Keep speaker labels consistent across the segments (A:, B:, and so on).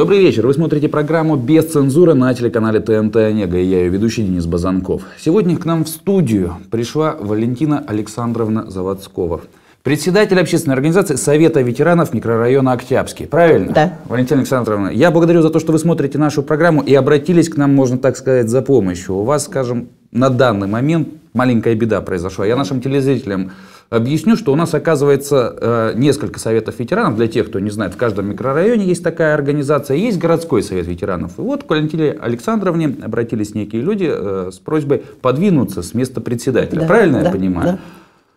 A: Добрый вечер. Вы смотрите программу «Без цензуры» на телеканале ТНТ «Онега» и я ее ведущий Денис Базанков. Сегодня к нам в студию пришла Валентина Александровна Заводскова, председатель общественной организации Совета ветеранов микрорайона Октябрьский. Правильно? Да. Валентина Александровна, я благодарю за то, что вы смотрите нашу программу и обратились к нам, можно так сказать, за помощью. У вас, скажем, на данный момент маленькая беда произошла. Я нашим телезрителям объясню, что у нас, оказывается, э, несколько советов ветеранов. Для тех, кто не знает, в каждом микрорайоне есть такая организация, есть городской совет ветеранов. И вот к Валентине Александровне обратились некие люди э, с просьбой подвинуться с места председателя. Да, Правильно да, я понимаю? Да.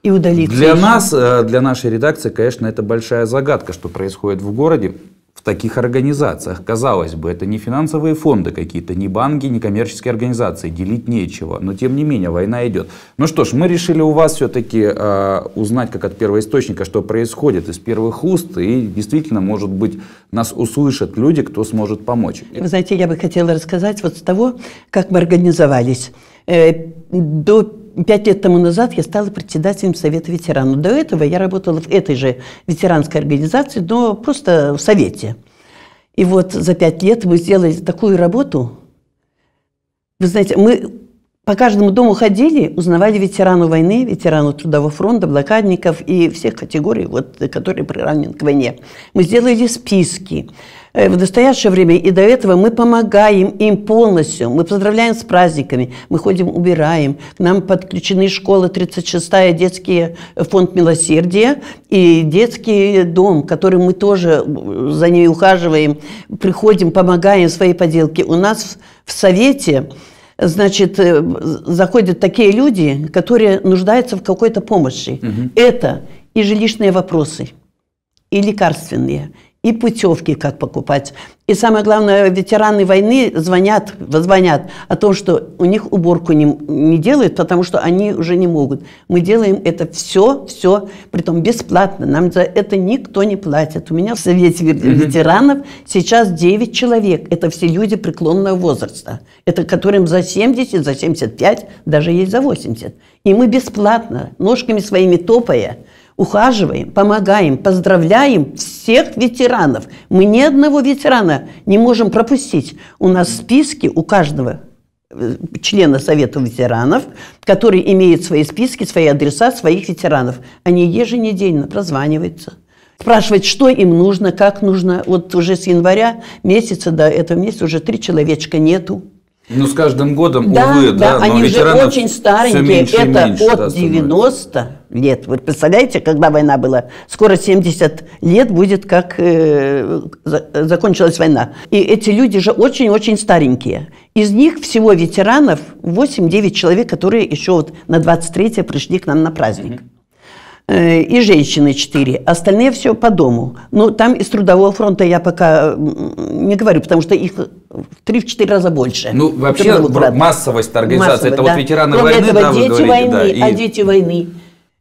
B: И удалиться. Для еще. нас,
A: э, для нашей редакции, конечно, это большая загадка, что происходит в городе таких организациях. Казалось бы, это не финансовые фонды какие-то, не банки, не коммерческие организации, делить нечего. Но тем не менее, война идет. Ну что ж, мы решили у вас все-таки э, узнать, как от первоисточника, что происходит из первых уст, и действительно, может быть, нас услышат люди, кто сможет помочь. Вы
B: знаете, я бы хотела рассказать вот с того, как мы организовались. Э, до пять лет тому назад я стала председателем Совета ветеранов. До этого я работала в этой же ветеранской организации, но просто в Совете. И вот за пять лет мы сделали такую работу. Вы знаете, мы по каждому дому ходили, узнавали ветерану войны, ветерану трудового фронта, блокадников и всех категорий, вот, которые приравнены к войне. Мы сделали списки. Э, в настоящее время и до этого мы помогаем им полностью. Мы поздравляем с праздниками, мы ходим, убираем. К нам подключены школы 36-я, детский фонд милосердия и детский дом, который мы тоже э, за ней ухаживаем, приходим, помогаем своей поделки. У нас в совете значит, э, заходят такие люди, которые нуждаются в какой-то помощи. Угу. Это и жилищные вопросы, и лекарственные, и путевки, как покупать. И самое главное, ветераны войны звонят, возвонят о том, что у них уборку не, не делают, потому что они уже не могут. Мы делаем это все, все, притом бесплатно. Нам за это никто не платит. У меня в Совете ветеранов сейчас 9 человек. Это все люди преклонного возраста. Это которым за 70, за 75, даже есть за 80. И мы бесплатно, ножками своими топая, ухаживаем, помогаем, поздравляем всех ветеранов. Мы ни одного ветерана не можем пропустить. У нас в списке у каждого э, члена Совета ветеранов, который имеет свои списки, свои адреса своих ветеранов. Они еженедельно прозваниваются спрашивать, что им нужно, как нужно. Вот уже с января месяца до этого месяца уже три человечка нету.
A: Ну, с каждым годом, да, увы, да, да но они же очень старенькие, меньше это меньше, от да,
B: 90 лет. Вот представляете, когда война была, скоро 70 лет будет, как э, закончилась война. И эти люди же очень-очень старенькие. Из них всего ветеранов 8-9 человек, которые еще вот на 23-е пришли к нам на праздник. Mm-hmm. Э, и женщины четыре, остальные все по дому. Но ну, там из трудового фронта я пока э, не говорю, потому что их в 3-4 раза больше. Ну, вообще массовость организации, Массовая, это да. вот ветераны Кроме войны, этого, да, дети говорите, войны, да, и... а дети войны.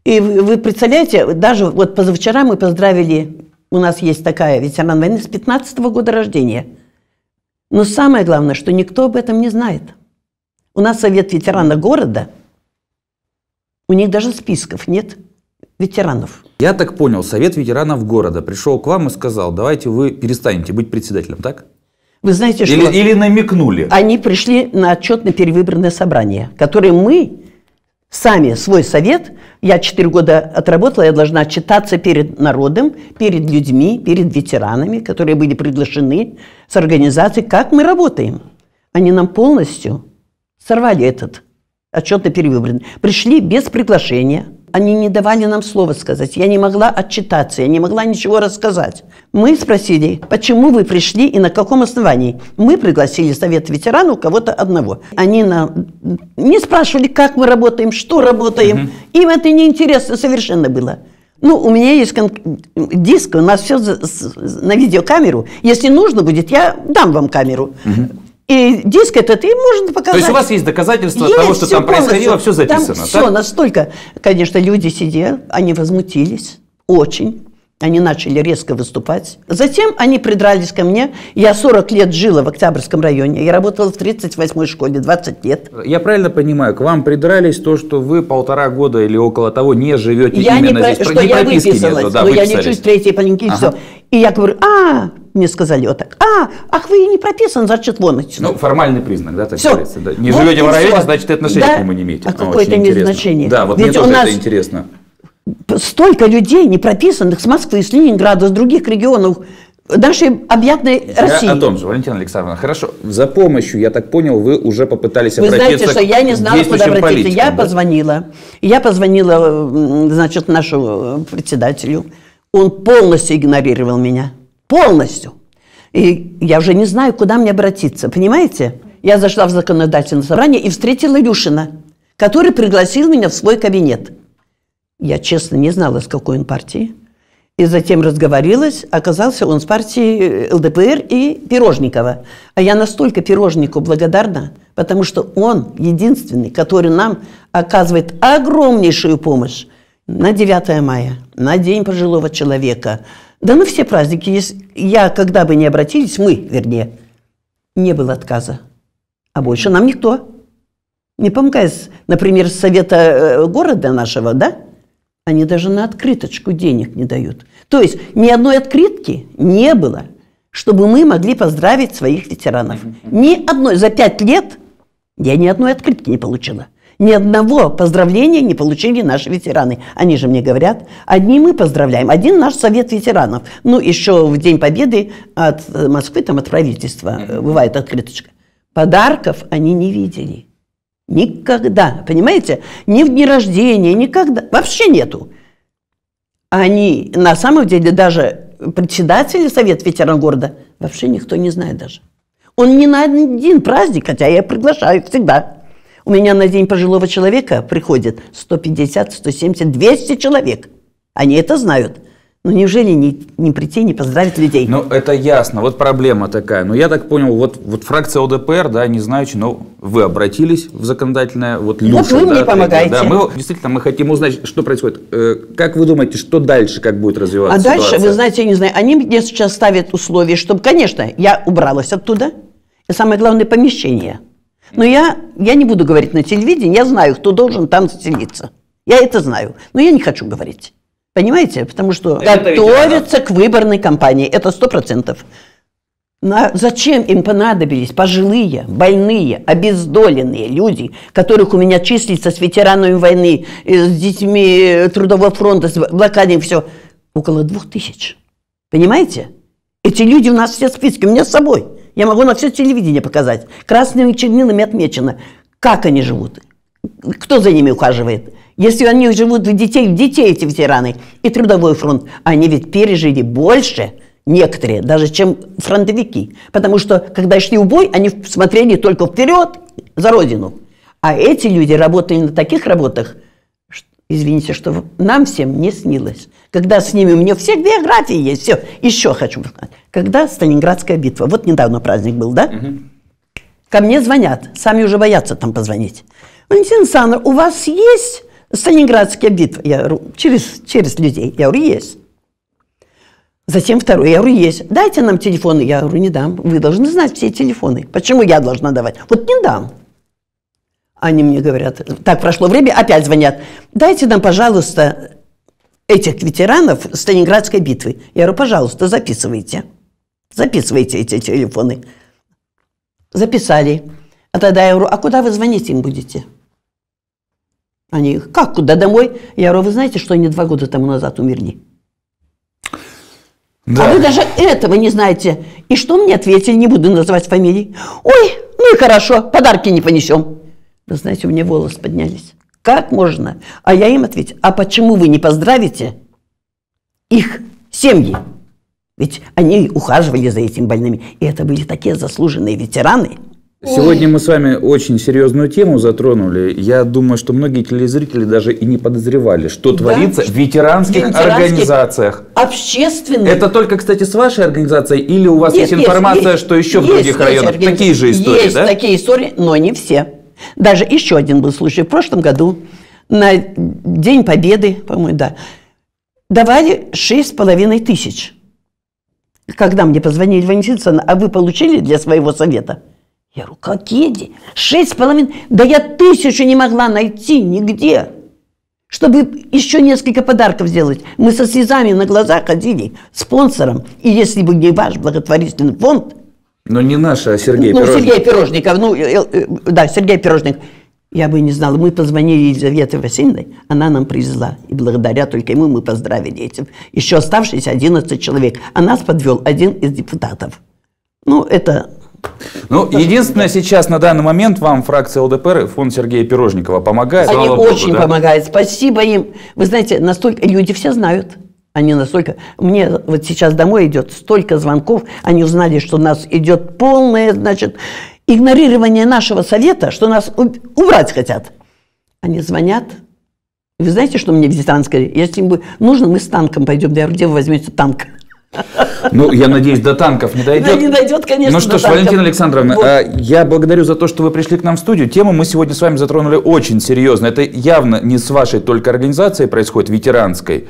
B: И вы представляете, даже вот позавчера мы поздравили, у нас есть такая ветеран войны с 15 -го года рождения. Но самое главное, что никто об этом не знает. У нас совет ветерана города, у них даже списков нет ветеранов.
A: Я так понял, Совет ветеранов города пришел к вам и сказал, давайте вы перестанете быть председателем, так?
B: Вы знаете, что... Или,
A: или намекнули.
B: Они пришли на отчетно-перевыборное собрание, которое мы сами, свой совет, я 4 года отработала, я должна отчитаться перед народом, перед людьми, перед ветеранами, которые были приглашены с организацией, как мы работаем. Они нам полностью сорвали этот отчетно-перевыборный. Пришли без приглашения – они не давали нам слова сказать. Я не могла отчитаться, я не могла ничего рассказать. Мы спросили, почему вы пришли и на каком основании. Мы пригласили совет ветеранов кого-то одного. Они нам не спрашивали, как мы работаем, что работаем. Угу. Им это неинтересно совершенно было. Ну, у меня есть кон- диск, у нас все за- на видеокамеру. Если нужно будет, я дам вам камеру. Угу. И диск этот и можно
A: показать. То есть у вас есть доказательства есть того, что там происходило, все записано? Там все,
B: настолько, конечно, люди сидели, они возмутились очень. Они начали резко выступать. Затем они придрались ко мне. Я 40 лет жила в Октябрьском районе. Я работала в 38-й
A: школе 20 лет. Я правильно понимаю, к вам придрались то, что вы полтора года или около того не живете я именно не здесь? Что не я выписалась, нету, да, но выписались. я лечусь
B: третьей полинки, ага. все. И я говорю, а, мне сказали вот так. А, ах, вы и не прописаны, значит, вон отсюда. Ну,
A: формальный признак, да, так все. говорится. Да. Не вот живете в районе, все. значит, отношения да? к нему не имеете. А ну, какое это имеет значение? Да, вот Ведь мне тоже у нас... это интересно.
B: Столько людей, не прописанных с Москвы, с Ленинграда, с других регионов, нашей объятной я России. о
A: том же, Валентина Александровна. Хорошо, за помощью, я так понял, вы уже попытались вы обратиться Вы знаете, что я не знала, куда обратиться. Я да?
B: позвонила. Я позвонила, значит, нашему председателю. Он полностью игнорировал меня. Полностью. И я уже не знаю, куда мне обратиться, понимаете? Я зашла в законодательное собрание и встретила Илюшина, который пригласил меня в свой кабинет. Я, честно, не знала, с какой он партии. И затем разговорилась, оказался он с партии э, ЛДПР и Пирожникова. А я настолько Пирожнику благодарна, потому что он единственный, который нам оказывает огромнейшую помощь на 9 мая, на День пожилого человека – да ну все праздники, если я, когда бы не обратились, мы, вернее, не было отказа. А больше нам никто. Не помогает, например, совета э, города нашего, да? Они даже на открыточку денег не дают. То есть ни одной открытки не было, чтобы мы могли поздравить своих ветеранов. Ни одной. За пять лет я ни одной открытки не получила. Ни одного поздравления не получили наши ветераны. Они же мне говорят, одни мы поздравляем, один наш совет ветеранов. Ну, еще в День Победы от Москвы, там от правительства, э, бывает открыточка. Подарков они не видели. Никогда, понимаете? Ни в дни рождения, никогда. Вообще нету. Они, на самом деле, даже председатели совет ветеран города вообще никто не знает даже. Он не на один праздник, хотя я приглашаю всегда. У меня на день пожилого человека приходит 150, 170, 200 человек. Они это знают. Ну неужели не, не прийти, не поздравить
A: людей? Ну это ясно, вот проблема такая. Но ну, я так понял, вот, вот фракция ОДПР, да, не знаете, но вы обратились в законодательное, вот Люша, Вот вы да, мне помогаете. Да, мы, действительно, мы хотим узнать, что происходит. Э, как вы думаете, что дальше, как будет развиваться А ситуация? дальше, вы
B: знаете, я не знаю, они мне сейчас ставят условия, чтобы, конечно, я убралась оттуда. И самое главное, помещение – но я, я не буду говорить на телевидении, я знаю, кто должен там заселиться. Я это знаю, но я не хочу говорить. Понимаете? Потому что а это готовятся к выборной кампании, это сто процентов. На, зачем им понадобились пожилые, больные, обездоленные люди, которых у меня числится с ветеранами войны, э, с детьми э, Трудового фронта, с блокадой, все. Около двух тысяч. Понимаете? Эти люди у нас все в списке, у меня с собой. Я могу на все телевидение показать. Красными чернилами отмечено, как они живут, кто за ними ухаживает. Если они живут в детей, в детей эти ветераны и трудовой фронт, они ведь пережили больше, некоторые, даже чем фронтовики. Потому что, когда шли в бой, они смотрели только вперед, за родину. А эти люди работали на таких работах, извините, что нам всем не снилось. Когда с ними у меня все биографии есть, все, еще хочу узнать, Когда Сталинградская битва, вот недавно праздник был, да? Угу. Ко мне звонят, сами уже боятся там позвонить. Валентина Александровна, у вас есть Сталинградская битва? Я говорю, через, через людей. Я говорю, есть. Затем второй. Я говорю, есть. Дайте нам телефоны. Я говорю, не дам. Вы должны знать все телефоны. Почему я должна давать? Вот не дам. Они мне говорят, так прошло время, опять звонят. Дайте нам, пожалуйста, этих ветеранов Сталинградской битвы. Я говорю, пожалуйста, записывайте. Записывайте эти телефоны. Записали. А тогда я говорю, а куда вы звонить им будете? Они, как, куда, домой? Я говорю, вы знаете, что они два года тому назад умерли? Да. А вы даже этого не знаете. И что мне ответили, не буду называть фамилий. Ой, ну и хорошо, подарки не понесем. Ну, знаете, у меня волосы поднялись. Как можно? А я им ответила, а почему вы не поздравите их семьи? Ведь они ухаживали за этими больными. И это были такие заслуженные ветераны. Сегодня
A: мы с вами очень серьезную тему затронули. Я думаю, что многие телезрители даже и не подозревали, что да? творится в ветеранских, ветеранских организациях. Общественных. Это только, кстати, с вашей организацией или у вас нет, есть информация, есть, что еще есть, в других есть районах такие же истории, есть да? Есть такие истории,
B: но не все. Даже еще один был случай в прошлом году, на День Победы, по-моему, да, давали шесть с половиной тысяч. Когда мне позвонили Ванитицын, а вы получили для своего совета? Я говорю, какие деньги? Шесть половиной, Да я тысячу не могла найти нигде, чтобы еще несколько подарков сделать. Мы со слезами на глазах ходили спонсором. И если бы не ваш благотворительный фонд –
A: но не наша, а Сергей ну, Пирожников. А, ну, Сергей Пирожников,
B: ну, да, Сергей Пирожник. Я бы не знала. Мы позвонили Елизавете Васильевне, она нам привезла. И благодаря только ему мы поздравили этим. Еще оставшиеся 11 человек. А нас подвел один из депутатов. Ну, это
A: ну, единственное, сейчас на данный момент вам фракция ЛДПР, фонд Сергея Пирожникова помогает. Они Слава очень Богу, да?
B: помогают. Спасибо им. Вы знаете, настолько люди все знают. Они настолько... Мне вот сейчас домой идет столько звонков. Они узнали, что у нас идет полное, значит, игнорирование нашего совета, что нас убрать хотят. Они звонят. Вы знаете, что мне визитант сказали? Если им будет нужно, мы с танком пойдем. да, говорю, где вы возьмете танк?
A: Ну, я надеюсь, до танков не дойдет. Да, не дойдет,
B: конечно. Ну что ж, танков. Валентина
A: Александровна, вот. А, я благодарю за то, что вы пришли к нам в студию. Тему мы сегодня с вами затронули очень серьезно. Это явно не с вашей только организацией происходит, ветеранской.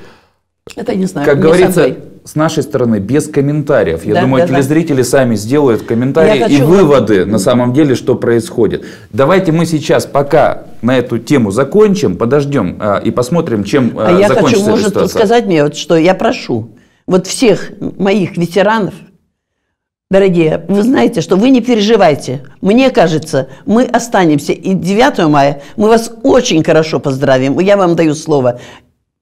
A: Это не знаю. Как не говорится, собой. с нашей стороны без комментариев. Я да, думаю, да, телезрители да. сами сделают комментарии Я и выводы на самом деле, что происходит. Давайте мы сейчас пока на эту тему закончим, подождем а, и посмотрим, чем а, а я закончится хочу, эта может, сказать
B: мне вот что. Я прошу вот всех моих ветеранов, дорогие, вы знаете, что вы не переживайте. Мне кажется, мы останемся. И 9 мая мы вас очень хорошо поздравим. Я вам даю слово.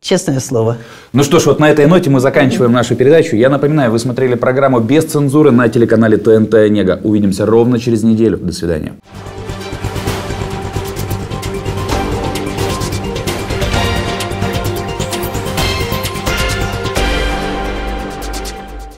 B: Честное слово.
A: Ну что ж, вот на этой ноте мы заканчиваем нашу передачу. Я напоминаю, вы смотрели программу «Без цензуры» на телеканале ТНТ «Онега». Увидимся ровно через неделю. До свидания.